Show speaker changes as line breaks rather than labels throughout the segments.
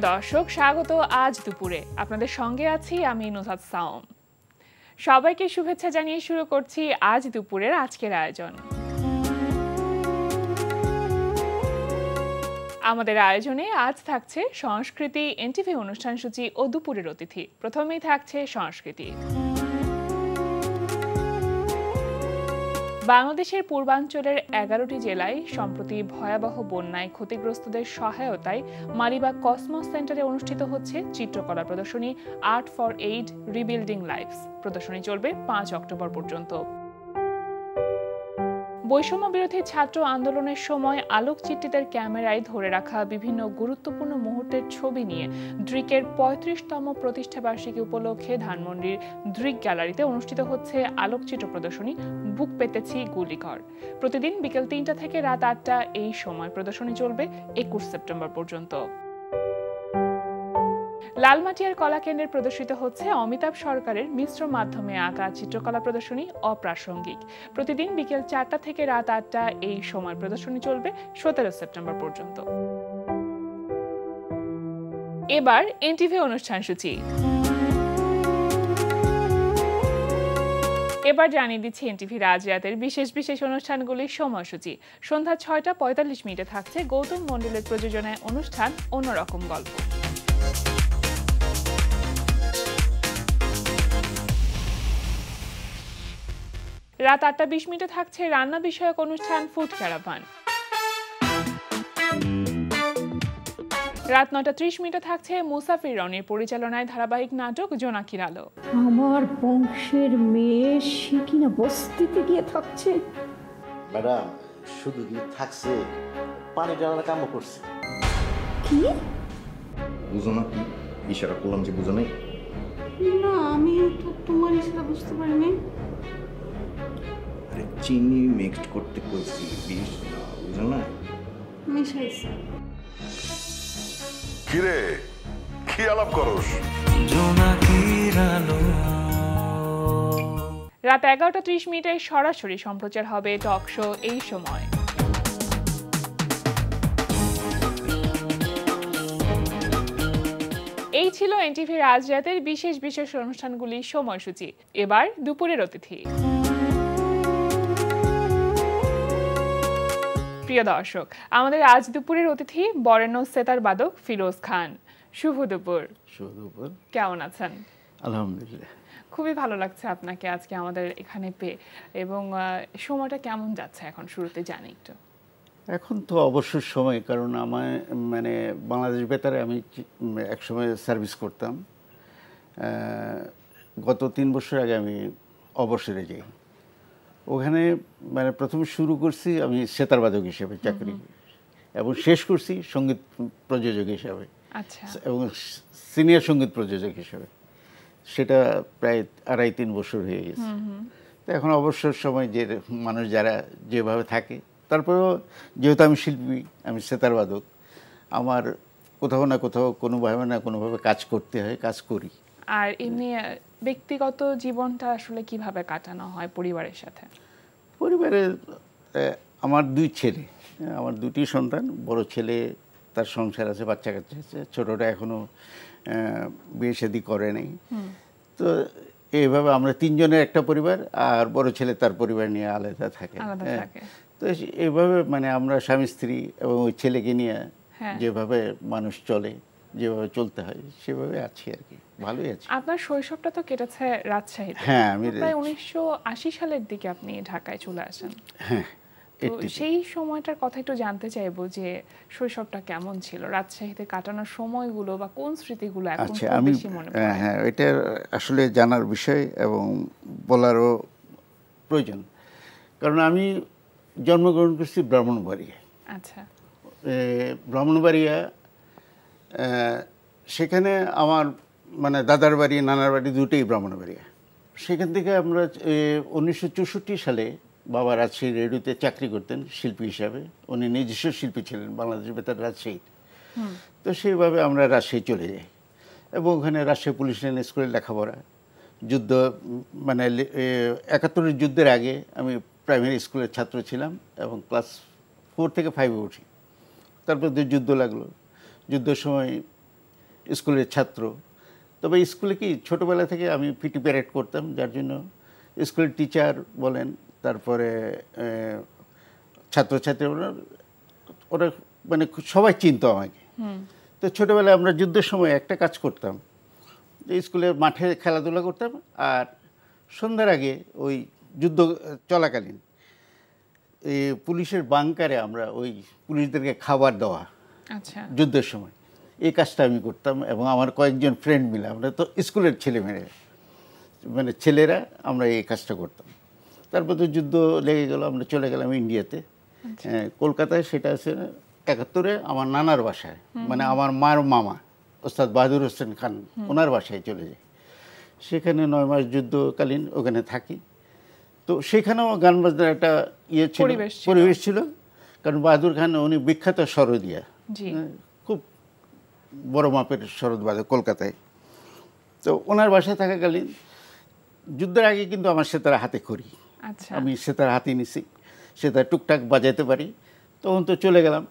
প্রিয় দর্শক স্বাগত আজ দুপুরে আপনাদের সঙ্গে আছি আমি নুসাদ সাওম সবাইকে শুভেচ্ছা জানিয়ে শুরু করছি আজ দুপুরের আজকের আয়োজন আমাদের আয়োজনে আজ থাকছে সংস্কৃতি এনটিভি অনুষ্ঠান সূচি ও দুপুরের অতিথি প্রথমেই থাকছে সংস্কৃতি বাংলাদেশের পূর্বাঞ্চলের এগারোটি জেলায় সম্প্রতি ভয়াবহ বন্যায় ক্ষতিগ্রস্তদের সহায়তায় মালিবাগ কসমস সেন্টারে অনুষ্ঠিত হচ্ছে চিত্রকলা প্রদর্শনী art for aid rebuilding lives প্রদর্শনী চলবে পাঁচ অক্টোবর পর্যন্ত বৈষম্য বিরোধী ছাত্র আন্দোলনের সময় আলোকচিত্রীদের ক্যামেরায় ধরে রাখা বিভিন্ন গুরুত্বপূর্ণ মুহূর্তের ছবি নিয়ে দ্রিকের পঁয়ত্রিশতম প্রতিষ্ঠাবার্ষিকী উপলক্ষে ধানমন্ডির দ্রিক গ্যালারিতে অনুষ্ঠিত হচ্ছে আলোকচিত্র প্রদর্শনী বুক পেতেছি গুলিকর প্রতিদিন বিকেল তিনটা থেকে রাত আটটা এই সময় প্রদর্শনী চলবে একুশ সেপ্টেম্বর পর্যন্ত লালমাটিয়ার কলাকেন্দ্রে প্রদর্শিত হচ্ছে অমিতাভ সরকারের মিশ্র মাধ্যমে আঁকা চিত্রকলা প্রদর্শনী অপ্রাসঙ্গিক প্রতিদিন বিকেল চারটা থেকে রাত আটটা এই সময় প্রদর্শনী চলবে সতেরো সেপ্টেম্বর পর্যন্ত এবার এনটিভি অনুষ্ঠান সূচি এবার জানিয়ে দিচ্ছি এনটিভি রাজরাতের বিশেষ বিশেষ অনুষ্ঠানগুলির সময়সূচি সন্ধ্যা ছয়টা পঁয়তাল্লিশ মিনিটে থাকছে গৌতম মন্ডলের প্রযোজনায় অনুষ্ঠান অন্যরকম গল্প রাত আটটা বিশ মিনিটে থাকছে রান্না বিষয়ক অনুষ্ঠান ফুড ক্যারাভান রাত নটা ত্রিশ মিনিটে থাকছে মুসাফির রনের পরিচালনায় ধারাবাহিক নাটক জোনাকির আলো আমার বংশের মেয়ে সে কিনা বস্তিতে গিয়ে থাকছে
ম্যাডাম শুধু গিয়ে থাকছে পানি করছে কি বুঝো না কি ইশারা করলাম যে বুঝো না
আমি তো তোমার ইশারা বুঝতে পারিনি
চিনি মিক্সড করতে কইছি বিশ বুঝো না মিশাইছি কিরে কি আলাপ করস
রাত এগারোটা ত্রিশ মিনিটে সরাসরি সম্প্রচার হবে টক শো এই সময় এই ছিল এনটিভি আজ বিশেষ বিশেষ অনুষ্ঠানগুলির সময়সূচি এবার দুপুরের অতিথি প্রিয় দর্শক আমাদের আজ দুপুরের অতিথি বরেণ্য সেতার বাদক ফিরোজ খান শুভ দুপুর শুভ দুপুর কেমন আছেন
আলহামদুলিল্লাহ
খুবই ভালো লাগছে আপনাকে আজকে আমাদের এখানে পেয়ে এবং সময়টা কেমন যাচ্ছে এখন শুরুতে জানি একটু
এখন তো অবসর সময় কারণ আমার মানে বাংলাদেশ বেতারে আমি একসময় সার্ভিস করতাম গত তিন বছর আগে আমি অবসরে যাই ওখানে মানে প্রথম শুরু করছি আমি সেতারবাদক হিসেবে চাকরি এবং শেষ করছি সঙ্গীত প্রযোজক হিসাবে আচ্ছা। এবং সিনিয়র সঙ্গীত প্রযোজক হিসাবে সেটা প্রায় আড়াই তিন বছর হয়ে গেছে তো এখন অবসর সময় যে মানুষ যারা যেভাবে থাকে তারপরেও যেহেতু আমি শিল্পী আমি বাদক আমার কোথাও না কোথাও কোনোভাবে না কোনোভাবে কাজ করতে হয় কাজ করি
আর এমনি ব্যক্তিগত জীবনটা আসলে কিভাবে কাটানো হয় পরিবারের সাথে
পরিবারে আমার দুই ছেলে আমার দুটি সন্তান বড় ছেলে তার সংসার আছে বাচ্চা কাচ্চা আছে ছোটটা এখনও বিয়ে সাদি করে নেই তো এইভাবে আমরা তিনজনের একটা পরিবার আর বড় ছেলে তার পরিবার নিয়ে আলাদা থাকে হ্যাঁ। তো এইভাবে মানে আমরা স্বামী স্ত্রী এবং ওই ছেলেকে নিয়ে হ্যাঁ। যেভাবে মানুষ চলে যেভাবে চলতে হয় সেভাবে আছি আর কি ভালোই আছে
আপনার শৈশবটা তো কেটেছে রাজশাহীতে হ্যাঁ আমি প্রায় উনিশশো সালের দিকে আপনি ঢাকায় চলে আসেন হ্যাঁ তো সেই সময়টার কথা একটু জানতে চাইবো যে শৈশবটা কেমন ছিল রাজশাহীতে কাটানোর সময়গুলো বা কোন স্মৃতিগুলো এখন আচ্ছা, আমি হ্যাঁ,
হ্যাঁ এটা আসলে জানার বিষয় এবং বলারও প্রয়োজন কারণ আমি জন্মগ্রহণ করছি ব্রাহ্মণবাড়িয়ায় আচ্ছা ব্রাহ্মণবাড়িয়া সেখানে আমার মানে দাদার বাড়ি নানার বাড়ি দুটোই বাড়ি সেখান থেকে আমরা উনিশশো সালে বাবা রাজশাহী রেডিওতে চাকরি করতেন শিল্পী হিসাবে উনি নিজস্ব শিল্পী ছিলেন বাংলাদেশ বেতার রাজশাহীর তো সেইভাবে আমরা রাজশাহী চলে যাই এবং ওখানে রাজশাহী পুলিশ লাইন স্কুলে লেখাপড়া যুদ্ধ মানে একাত্তরের যুদ্ধের আগে আমি প্রাইমারি স্কুলের ছাত্র ছিলাম এবং ক্লাস ফোর থেকে ফাইভে উঠি তারপর যুদ্ধ লাগলো যুদ্ধের সময় স্কুলের ছাত্র তবে স্কুলে কি ছোটোবেলা থেকে আমি পিটি প্যারেড করতাম যার জন্য স্কুলের টিচার বলেন তারপরে ছাত্রছাত্রী ওরা মানে সবাই চিনত আমাকে তো ছোটোবেলায় আমরা যুদ্ধের সময় একটা কাজ করতাম স্কুলের মাঠে খেলাধুলা করতাম আর সন্ধ্যার আগে ওই যুদ্ধ চলাকালীন পুলিশের বাংকারে আমরা ওই পুলিশদেরকে খাবার দেওয়া আচ্ছা যুদ্ধের সময় এই কাজটা আমি করতাম এবং আমার কয়েকজন ফ্রেন্ড মিলে আমরা তো স্কুলের ছেলেমেয়েরা মানে ছেলেরা আমরা এই কাজটা করতাম তারপর তো যুদ্ধ লেগে গেল আমরা চলে গেলাম ইন্ডিয়াতে আচ্ছা। হ্যাঁ, কলকাতায় সেটা আছে একাত্তরে আমার নানার বাসায় মানে আমার মার মামা ওস্তাদ বাহাদুর হোসেন খান ওনার বাসায় চলে যাই সেখানে নয় মাস যুদ্ধকালীন ওখানে থাকি তো সেখানেও গান বাজনার একটা ইয়ে ছিল পরিবেশ ছিল কারণ বাহাদুর খান উনি বিখ্যাত সরদিয়া বড় মাপের শরৎ বাজার কলকাতায় তো ওনার বাসায় থাকাকালীন যুদ্ধের আগে কিন্তু আমার সেতার হাতে করি আচ্ছা। আমি সেতার হাতে নিছি সেতার টুকটাক বাজাইতে পারি তখন তো চলে গেলাম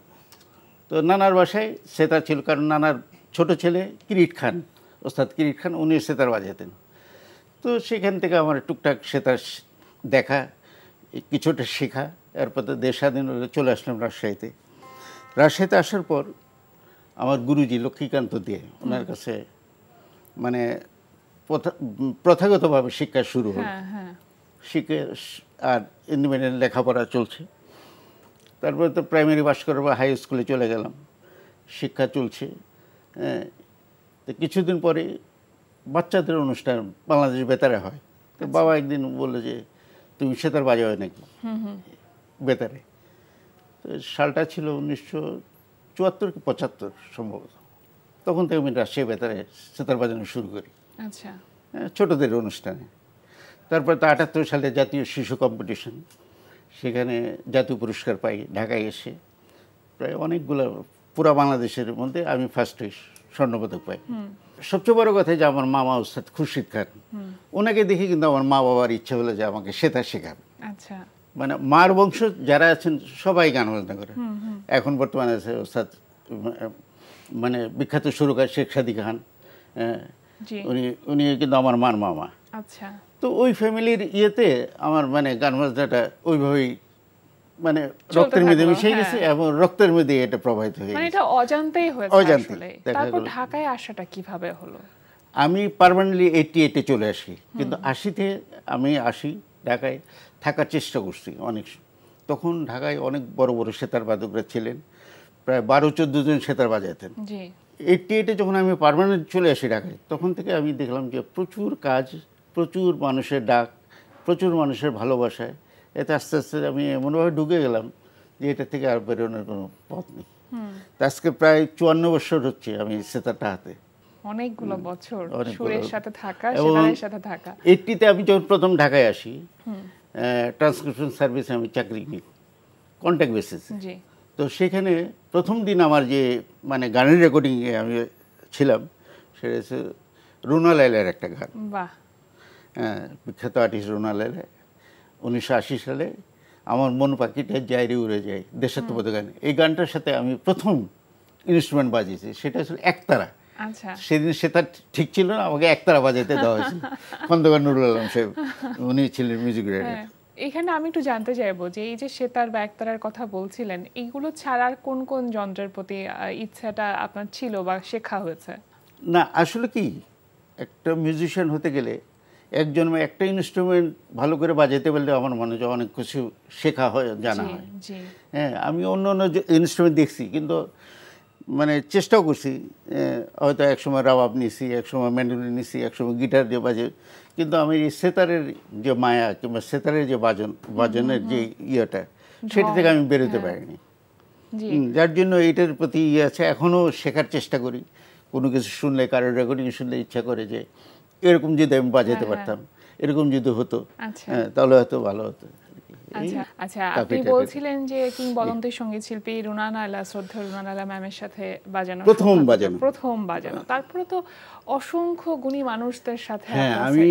তো নানার বাসায় সেতার ছিল কারণ নানার ছোট ছেলে কিরিট খান ওস্তাদ কিরিট খান উনিও সেতার বাজাতেন তো সেখান থেকে আমার টুকটাক সেতার দেখা কিছুটা শেখা এরপর তো দেশ স্বাধীন চলে আসলাম রাজশাহীতে রাজশাহীতে আসার পর আমার গুরুজি লক্ষ্মীকান্ত দিয়ে ওনার কাছে মানে প্রথাগতভাবে শিক্ষা শুরু হল হ্যাঁ, হ্যাঁ। শিখে আর ইন্ডিপেন্ডেন্ট লেখাপড়া চলছে তারপরে তো প্রাইমারি পাস করে বা হাই স্কুলে চলে গেলাম শিক্ষা চলছে হ্যাঁ, তো কিছুদিন পরে বাচ্চাদের অনুষ্ঠান বাংলাদেশ বেতারে হয় তো আচ্ছা। বাবা একদিন বললো যে তুমি সেতার বাজাও নাকি বেতারে তো সালটা ছিল উনিশশো চুয়াত্তর কি পঁচাত্তর সম্ভবত তখন থেকে আমি রাশিয়া বেতারে সেতার বাজানো শুরু করি আচ্ছা হ্যাঁ, ছোটদের অনুষ্ঠানে তারপর তো আটাত্তর সালে জাতীয় শিশু কম্পিটিশন সেখানে জাতীয় পুরস্কার পাই ঢাকায় এসে প্রায় অনেকগুলো পুরা বাংলাদেশের মধ্যে আমি ফার্স্ট স্বর্ণপদক পাই সবচেয়ে বড় কথা যে আমার মামা উস্তাদ খুরশিদ খান ওনাকে দেখে কিন্তু আমার মা বাবার ইচ্ছা হলো যে আমাকে সেতা শেখাবে আচ্ছা মানে মার বংশ যারা আছেন সবাই গান বাজনা করে এখন বর্তমানে আছে ওস্তাদ মানে বিখ্যাত সুরকার শেখ সাদি খান হ্যাঁ। উনি উনি কিন্তু আমার মার মামা আচ্ছা। তো ওই ফ্যামিলির ইয়েতে আমার মানে গান বাজনাটা ওইভাবেই মানে রক্তের মিশে গেছে হ্যাঁ। এবং রক্তের এটা প্রবাহিত হয়ে মানে
গেছে অজান্তেই হয়েছে অজান্তে তারপর ঢাকায় আসাটা কিভাবে হলো
আমি পারমানেন্টলি এইটি এইটে চলে আসি কিন্তু আশিতে আমি আসি ঢাকায় থাকার চেষ্টা করছি অনেক তখন ঢাকায় অনেক বড় বড় সেতার বাদকরা ছিলেন প্রায় বারো চোদ্দ জন সেতার বাজাতেন এইটি এইটে যখন আমি পারমানেন্ট চলে আসি ঢাকায় তখন থেকে আমি দেখলাম যে প্রচুর কাজ প্রচুর মানুষের ডাক প্রচুর মানুষের ভালোবাসায় এতে আস্তে আস্তে আমি এমনভাবে ঢুকে গেলাম যে এটা থেকে আর বেরোনোর কোনো পথ নেই আজকে প্রায় চুয়ান্ন বছর হচ্ছে আমি সেতারটা হাতে
অনেকগুলো বছর সুরের সাথে থাকা এবং সাথে থাকা
আমি যখন প্রথম ঢাকায় আসি ট্রান্সক্রিপশন সার্ভিসে আমি চাকরি নিই কন্ট্যাক্ট বেসিসে তো সেখানে প্রথম দিন আমার যে মানে গানের রেকর্ডিংয়ে আমি ছিলাম সেটা হচ্ছে রুনা লাইলার একটা গান হ্যাঁ বিখ্যাত আর্টিস্ট রুনা লাইলা উনিশশো সালে আমার মন পাখিটা যাই উড়ে যায় দেশাত্মবোধ গান এই গানটার সাথে আমি প্রথম ইনস্ট্রুমেন্ট বাজিয়েছি সেটা ছিল একতারা আচ্ছা। সেদিন সে তার ঠিক ছিল না আমাকে একতারা বাজাতে দেওয়া হয়েছিল খন্দকার নুরুল আলম সাহেব উনি ছিলেন মিউজিক ডিরেক্টর হ্যাঁ,
এখানে আমি একটু জানতে চাইবো যে এই যে সেতার বা একতারার কথা বলছিলেন এইগুলো ছাড়ার কোন কোন যন্ত্রের প্রতি ইচ্ছাটা আপনার ছিল বা শেখা হয়েছে
না আসলে কি একটা মিউজিশিয়ান হতে গেলে একজন একটা ইনস্ট্রুমেন্ট ভালো করে বাজাতে পারলে আমার মনে হয় অনেক কিছু শেখা হয় জানা হয় হ্যাঁ আমি অন্য অন্য ইনস্ট্রুমেন্ট দেখছি কিন্তু মানে চেষ্টাও করছি হয়তো একসময় রবাব নিছি একসময় ম্যান্ডোলিন নিছি একসময় গিটার দিয়ে বাজে কিন্তু আমি এই সেতারের যে মায়া কিংবা সেতারের যে বাজন বাজনের যে ইয়েটা সেটা থেকে আমি বেরোতে হ্যাঁ। পারিনি যার জন্য এটার প্রতি ইয়ে আছে এখনও শেখার চেষ্টা করি কোনো কিছু শুনলে কারোর রেকর্ডিং শুনলে ইচ্ছা করে যে এরকম যদি আমি বাজাতে হ্যাঁ, হ্যাঁ। পারতাম এরকম যদি হতো আচ্ছা। তাহলে হয়তো ভালো হতো আচ্ছা,
আচ্ছা আপনি বলছিলেন যে কিংবদন্তি সঙ্গীত শিল্পী রুনা শ্রদ্ধা রুনা ম্যামের সাথে বাজানো প্রথম বাজানো প্রথম বাজানো তারপরে তো অসংখ্য গুণী মানুষদের সাথে হ্যাঁ, আমি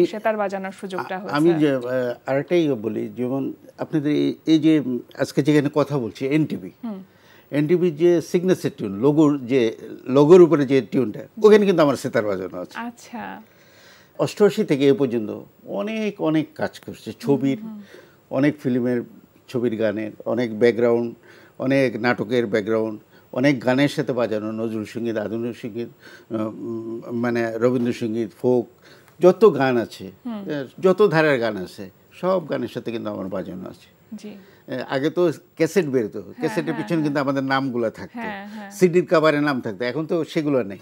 বাজানোর সুযোগটা হয়েছে আমি যে
আরেকটাই বলি যেমন আপনাদের এই যে আজকে যেখানে কথা বলছি এনটিভি এনটিভির যে সিগনেচার টিউন লোগোর যে লোগোর উপরে যে টিউনটা ওখানে কিন্তু আমার সেতার বাজানো আছে আচ্ছা অষ্টআশি থেকে এ পর্যন্ত অনেক অনেক কাজ করছে ছবির অনেক ফিল্মের ছবির গানের অনেক ব্যাকগ্রাউন্ড অনেক নাটকের ব্যাকগ্রাউন্ড অনেক গানের সাথে বাজানো নজরুল সঙ্গীত আধুনিক সঙ্গীত মানে রবীন্দ্রসঙ্গীত ফোক যত গান আছে যত ধারার গান আছে সব গানের সাথে কিন্তু আমার বাজানো আছে আগে তো ক্যাসেট বেরোতো ক্যাসেটের হ্যাঁ, পিছনে কিন্তু হ্যাঁ। আমাদের নামগুলো থাকতো সিডির হ্যাঁ, কাবারের নাম থাকতো এখন তো সেগুলো নেই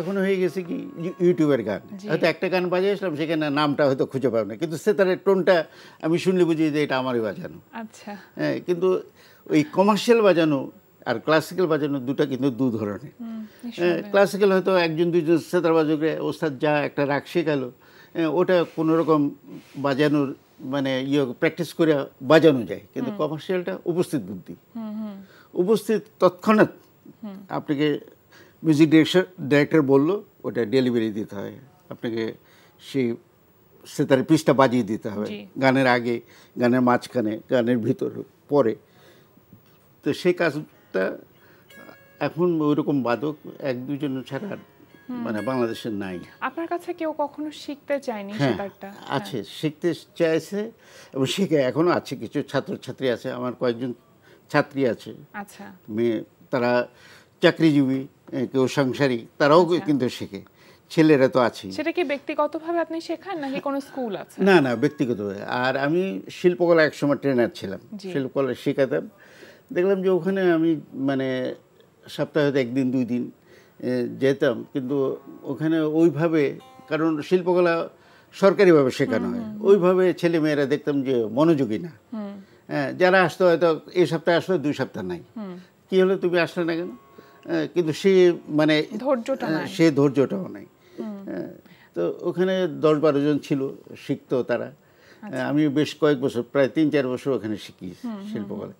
এখন হয়ে গেছে কি ইউটিউবের গান হয়তো একটা গান বাজিয়েছিলাম সেখানে নামটা হয়তো খুঁজে পাবো না কিন্তু সেতারের টোনটা আমি শুনলে বুঝি যে এটা আমারই বাজানো আচ্ছা হ্যাঁ কিন্তু ওই কমার্শিয়াল বাজানো আর ক্লাসিক্যাল বাজানো দুটা কিন্তু দু ধরনের ক্লাসিক্যাল হয়তো একজন দুজন সেতার বাজকে ওস্তাদ যা একটা রাগ শেখালো হ্যাঁ, ওটা কোনো রকম বাজানোর মানে ইয়ে প্র্যাকটিস করে বাজানো যায় কিন্তু কমার্শিয়ালটা উপস্থিত বুদ্ধি উপস্থিত তৎক্ষণাৎ আপনাকে মিউজিক ডিরেক্টর ডাইরেক্টর বলল ওটা ডেলিভারি দিতে হয় আপনাকে সেই সেতার পিসটা বাজিয়ে দিতে হবে গানের আগে গানের মাঝখানে গানের ভিতর পরে তো সেই কাজটা এখন ওইরকম বাদক এক দুজন ছাড়া মানে বাংলাদেশে নাই
আপনার কাছে কেউ কখনো শিখতে চায়নি সেতারটা হ্যাঁ, হ্যাঁ। আছে
শিখতে চাইছে এবং শিখে এখনো আছে কিছু ছাত্রছাত্রী আছে আমার কয়েকজন ছাত্রী আছে আচ্ছা মেয়ে তারা চাকরিজীবী কেউ সংসারী তারাও আচ্ছা। কিন্তু শেখে ছেলেরা তো আছে সেটা
কি ব্যক্তিগতভাবে আপনি শেখান নাকি কোনো স্কুল আছে না
না ব্যক্তিগতভাবে আর আমি শিল্পকলা একসময় ট্রেনার ছিলাম শিল্পকলা শেখাতাম দেখলাম যে ওখানে আমি মানে সপ্তাহে হয়তো একদিন দুই দিন যেতাম কিন্তু ওখানে ওইভাবে কারণ শিল্পকলা সরকারিভাবে শেখানো হয় ওইভাবে ছেলে মেয়েরা দেখতাম যে মনোযোগী না হ্যাঁ যারা আসতো হয়তো এই সপ্তাহে আসলে দুই সপ্তাহ নাই কি হলো তুমি আসলে না কেন কিন্তু সে মানে সে ধৈর্যটাও নাই তো ওখানে দশ বারো জন ছিল শিখত তারা আচ্ছা। আমি বেশ কয়েক বছর প্রায় তিন চার বছর ওখানে শিখি শিল্পকলা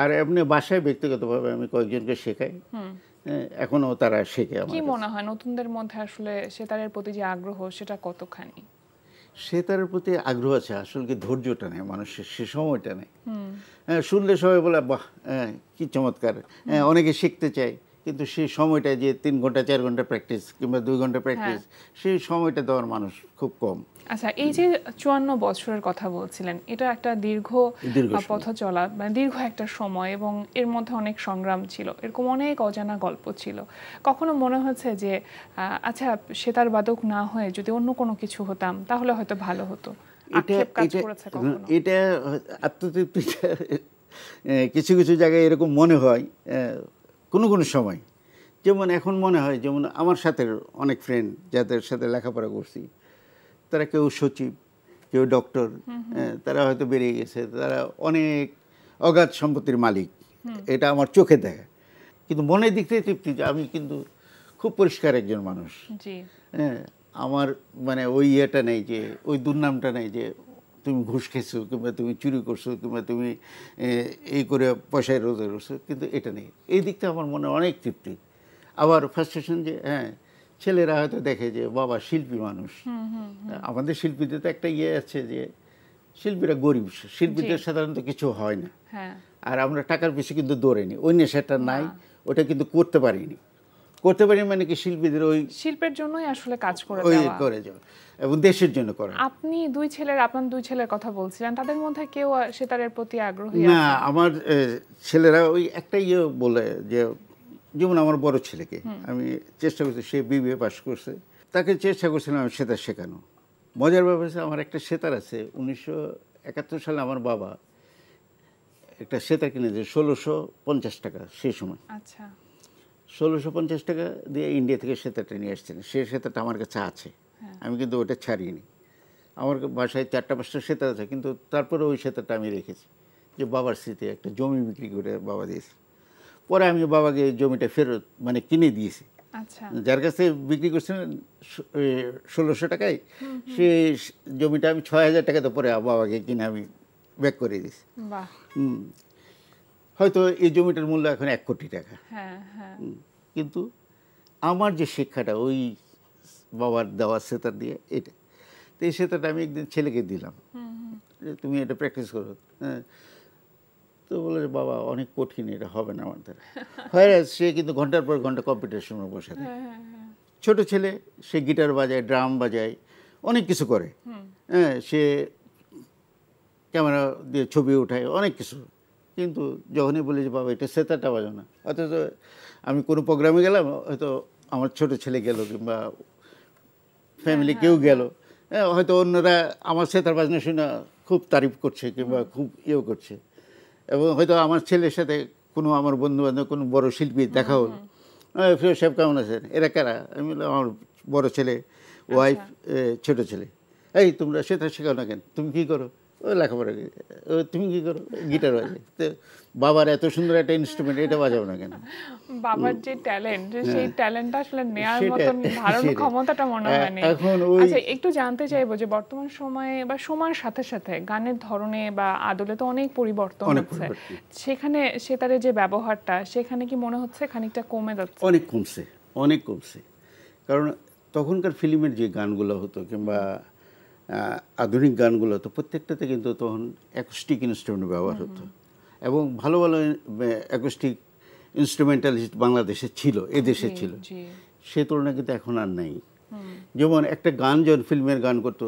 আর এমনি বাসায় ব্যক্তিগতভাবে আমি কয়েকজনকে শেখাই এখনো তারা শেখে আমার কি
মনে হয় নতুনদের মধ্যে আসলে সেতারের প্রতি যে আগ্রহ সেটা কতখানি
সেতারের প্রতি আগ্রহ আছে আসলে কি ধৈর্যটা নেই মানুষের সে সময়টা নেই শুনলে সবাই বলে বাহ হ্যাঁ কী চমৎকার হ্যাঁ অনেকে শিখতে চায় কিন্তু সেই সময়টা যে তিন ঘন্টা চার ঘন্টা প্র্যাকটিস কিংবা দুই ঘন্টা প্র্যাকটিস সেই সময়টা দেওয়ার মানুষ খুব কম
আচ্ছা এই যে চুয়ান্ন বছরের কথা বলছিলেন এটা একটা দীর্ঘ পথ চলা মানে দীর্ঘ একটা সময় এবং এর মধ্যে অনেক সংগ্রাম ছিল এরকম অনেক অজানা গল্প ছিল কখনো মনে হচ্ছে যে আচ্ছা সেতার বাদক না হয়ে যদি অন্য কোনো কিছু হতাম তাহলে হয়তো ভালো হতো
এটা আত্মতৃপ্তি কিছু কিছু জায়গায় এরকম মনে হয় কোনো কোনো সময় যেমন এখন মনে হয় যেমন আমার সাথে অনেক ফ্রেন্ড যাদের সাথে লেখাপড়া করছি তারা কেউ সচিব কেউ ডক্টর হ্যাঁ, তারা হয়তো বেরিয়ে গেছে তারা অনেক অগাধ সম্পত্তির মালিক এটা আমার চোখে দেখা কিন্তু মনের দিক থেকে তৃপ্তি যে আমি কিন্তু খুব পরিষ্কার একজন মানুষ হ্যাঁ আমার মানে ওই ইয়েটা নেই যে ওই দুর্নামটা নেই যে তুমি ঘুষ খেয়েছো কিংবা তুমি চুরি করছো কিংবা তুমি এই করে পয়সায় রোজগার করছো কিন্তু এটা নেই এই দিকটা আমার মনে অনেক তৃপ্তি আবার ফার্স্টেশন যে হ্যাঁ ছেলেরা হয়তো দেখে যে বাবা শিল্পী মানুষ আমাদের শিল্পীদের তো একটা ইয়ে আছে যে শিল্পীরা গরিব শিল্পীদের সাধারণত কিছু হয় না হ্যাঁ। আর আমরা টাকার পিছু কিন্তু দৌড়াইনি ওই নেশাটা নাই ওটা কিন্তু করতে পারিনি করতে পারি মানে কি শিল্পীদের ওই
শিল্পের জন্যই আসলে কাজ করে ওই করে
এবং দেশের জন্য করে
আপনি দুই ছেলের আপনার দুই ছেলের কথা বলছিলেন তাদের মধ্যে কেউ সেতারের প্রতি আগ্রহী না
আমার ছেলেরা ওই একটাই ইয়ে বলে যে যেমন আমার বড় ছেলেকে আমি চেষ্টা করছি সে বিবিএ পাশ করছে তাকে চেষ্টা করছিলাম আমি সেতার শেখানো মজার ব্যাপার আছে আমার একটা সেতার আছে উনিশশো সালে আমার বাবা একটা সেতার কিনেছে ষোলোশো পঞ্চাশ টাকা সেই সময় আচ্ছা ষোলোশো পঞ্চাশ টাকা দিয়ে ইন্ডিয়া থেকে সেতাটা নিয়ে আসছেন সে সেতাটা আমার কাছে আছে হ্যাঁ। আমি কিন্তু ওটা ছাড়িনি আমার বাসায় চারটা পাঁচটা সেতা আছে কিন্তু তারপরে ওই সেতাটা আমি রেখেছি যে বাবার স্মৃতি একটা জমি বিক্রি করে বাবা দিয়েছে পরে আমি বাবাকে জমিটা ফেরত মানে কিনে দিয়েছি
আচ্ছা। যার
কাছে বিক্রি করছেন ষোলোশো টাকায় সে জমিটা আমি ছয় হাজার টাকাতে পরে বাবাকে কিনে আমি ব্যাক করে দিয়েছি হয়তো এই জমিটার মূল্য এখন এক কোটি টাকা হ্যাঁ, হ্যাঁ। কিন্তু আমার যে শিক্ষাটা ওই বাবার দেওয়া সেতার দিয়ে এটা তো এই সেতাটা আমি একদিন ছেলেকে দিলাম তুমি এটা প্র্যাকটিস করো হ্যাঁ তো বলে বাবা অনেক কঠিন এটা হবে না আমার দ্বারা হয় সে কিন্তু ঘন্টার পর ঘন্টা কম্পিউটার সামনে বসে থাকে হ্যাঁ, ছোট ছেলে সে গিটার বাজায় ড্রাম বাজায় অনেক কিছু করে হ্যাঁ সে ক্যামেরা দিয়ে ছবি ওঠায় অনেক কিছু কিন্তু যখনই বলি যে বাবা এটা সেতারটা বাজো না অথচ আমি কোনো প্রোগ্রামে গেলাম হয়তো আমার ছোট ছেলে গেল কিংবা ফ্যামিলি কেউ হ্যাঁ। গেল হয়তো অন্যরা আমার সেতার বাজনা শুনে খুব তারিফ করছে কিংবা খুব ইয়েও করছে এবং হয়তো আমার ছেলের সাথে কোনো আমার বন্ধুবান্ধব কোনো বড় শিল্পী দেখা হল ফিরোজ সাহেব কেমন আছেন এরা কারা আমি বললাম আমার বড় ছেলে ওয়াইফ আচ্ছা। ছোট ছেলে এই তোমরা সেতার শেখাও না কেন তুমি কী করো ও লেখাপড়া ও তুমি কি করো গিটার বাজে তো বাবার এত সুন্দর একটা ইনস্ট্রুমেন্ট এটা বাজাবো না কেন
বাবার যে ট্যালেন্ট সেই ট্যালেন্ট আসলে নেয়ার মতন ধারণ ক্ষমতাটা মনে হয় না এখন আচ্ছা একটু জানতে চাইবো যে বর্তমান সময়ে বা সময়ের সাথে সাথে গানের ধরনে বা আদলে তো অনেক পরিবর্তন হচ্ছে সেখানে সেতারের যে ব্যবহারটা সেখানে কি মনে হচ্ছে খানিকটা কমে যাচ্ছে অনেক
কমছে অনেক কমছে কারণ তখনকার ফিল্মের যে গানগুলো হতো কিংবা আধুনিক গানগুলো তো প্রত্যেকটাতে কিন্তু তখন অ্যাকোস্টিক ইনস্ট্রুমেন্ট ব্যবহার হতো এবং ভালো ভালো অ্যাকোস্টিক ইনস্ট্রুমেন্টালিস্ট বাংলাদেশে ছিল এদেশে ছিল সে তুলনায় কিন্তু এখন আর নাই যেমন একটা গান যখন ফিল্মের গান করতো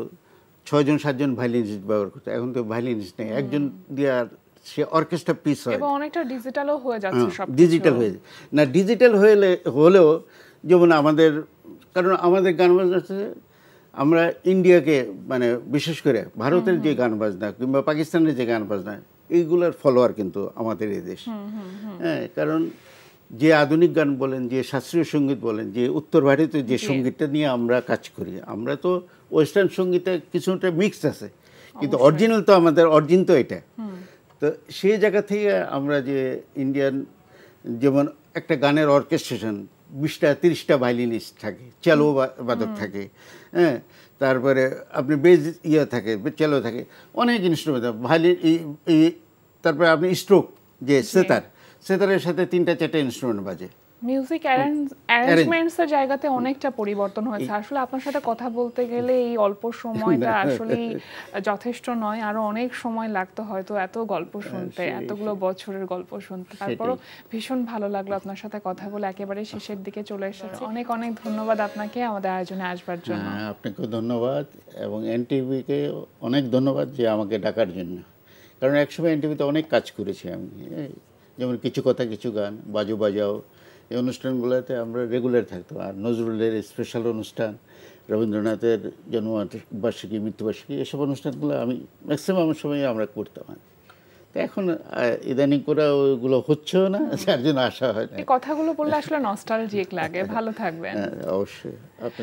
ছয়জন সাতজন ভায়োলিনিস্ট ব্যবহার করতো এখন তো ভায়োলিনিস্ট নেই একজন দিয়ে আর সে অর্কেস্ট্রা পিস হয়
অনেকটা ডিজিটালও হয়ে যাচ্ছে হ্যাঁ, সব ডিজিটাল হয়ে
না ডিজিটাল হলে হলেও যেমন আমাদের কারণ আমাদের গান বাজনা আমরা ইন্ডিয়াকে মানে বিশেষ করে ভারতের যে গান বাজনা কিংবা পাকিস্তানের যে গান বাজনা এইগুলোর ফলোয়ার কিন্তু আমাদের এই দেশ হ্যাঁ কারণ যে আধুনিক গান বলেন যে শাস্ত্রীয় সঙ্গীত বলেন যে উত্তর ভারতীয় যে সঙ্গীতটা নিয়ে আমরা কাজ করি আমরা তো ওয়েস্টার্ন সঙ্গীতে কিছুটা মিক্সড আছে কিন্তু অরিজিনাল তো আমাদের অরিজিন তো এটা তো সেই জায়গা থেকে আমরা যে ইন্ডিয়ান যেমন একটা গানের অর্কেস্ট্রেশন বিশটা তিরিশটা ভায়োলিনিস্ট থাকে চ্যালো বাদক থাকে হ্যাঁ তারপরে আপনি বেজ ইয়ে থাকে চেলো থাকে অনেক ইনস্ট্রুমেন্ট ভায়োলিন তারপরে আপনি স্ট্রোক যে সেতার সেতারের সাথে তিনটা চারটে ইনস্ট্রুমেন্ট বাজে
মিউজিক জায়গাতে অনেকটা পরিবর্তন হয়েছে আসলে আপনার সাথে কথা বলতে গেলে এই অল্প সময়টা আসলে যথেষ্ট নয় আরো অনেক সময় লাগতো হয়তো এত গল্প হ্যাঁ, শুনতে এতগুলো বছরের গল্প শুনতে তারপরও ভীষণ ভালো লাগলো আপনার সাথে কথা বলে একেবারে শেষের দিকে চলে এসেছে আচ্ছা। অনেক অনেক ধন্যবাদ আপনাকে আমাদের আয়োজনে আসবার জন্য হ্যাঁ,
আপনাকে ধন্যবাদ এবং এনটিভিকে অনেক ধন্যবাদ যে আমাকে ডাকার জন্য কারণ একসময় এনটিভিতে অনেক কাজ করেছি আমি যেমন কিছু কথা কিছু গান বাজু বাজাও এই অনুষ্ঠানগুলোতে আমরা রেগুলার থাকতাম আর নজরুলের স্পেশাল অনুষ্ঠান রবীন্দ্রনাথের জন্মবার্ষিকী মৃত্যুবার্ষিকী এসব অনুষ্ঠানগুলো আমি ম্যাক্সিমাম সময়ে আমরা করতাম আর এখন ইদানিং করে ওইগুলো হচ্ছেও না যার জন্য আসা হয় না
কথাগুলো বললে আসলে নস্টালজিক লাগে ভালো থাকবেন হ্যাঁ,
অবশ্যই আপনি